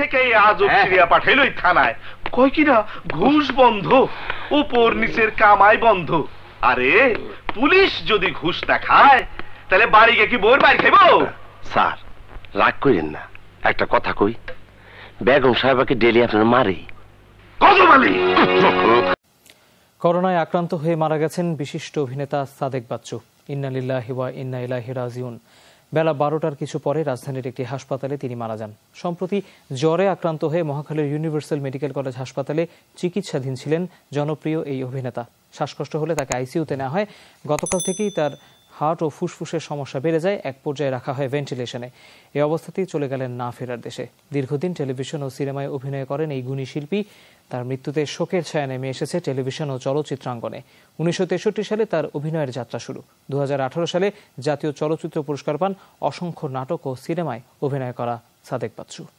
থেকেই আজ ফিরিয়া হ্যাঁ। পাঠাইল থানায় কয় কিনা ঘুষ বন্ধ উপর নিচের কামাই বন্ধ আরে পুলিশ যদি ঘুষ না খায় তাহলে বাড়ি গিয়ে কি বোর বাড়ি খাইব স্যার রাগ করেন না একটা কথা কই বেগম সাহেবাকে ডেলি আপনার মারে কত মালি করোনায় আক্রান্ত হয়ে মারা গেছেন বিশিষ্ট অভিনেতা সাদেক বাচ্চু ইন্নালিল্লাহি ওয়া ইন্না ইলাইহি রাজিউন বেলা বারোটার কিছু পরে রাজধানীর একটি হাসপাতালে তিনি মারা যান সম্প্রতি জ্বরে আক্রান্ত হয়ে মহাখালীর ইউনিভার্সাল মেডিকেল কলেজ হাসপাতালে চিকিৎসাধীন ছিলেন জনপ্রিয় এই অভিনেতা শ্বাসকষ্ট হলে তাকে আইসিউতে নেওয়া হয় গতকাল থেকেই তার হার্ট ও ফুসফুসের সমস্যা বেড়ে যায় এক পর্যায়ে রাখা হয় ভেন্টিলেশনে এই অবস্থাতেই চলে গেলেন না ফেরার দেশে দীর্ঘদিন টেলিভিশন ও সিনেমায় অভিনয় করেন এই গুণী শিল্পী তার মৃত্যুতে শোকের ছায়া নেমে এসেছে টেলিভিশন ও চলচ্চিত্রাঙ্গনে উনিশশো সালে তার অভিনয়ের যাত্রা শুরু দু সালে জাতীয় চলচ্চিত্র পুরস্কার পান অসংখ্য নাটক ও সিনেমায় অভিনয় করা সাদেক বাচ্চু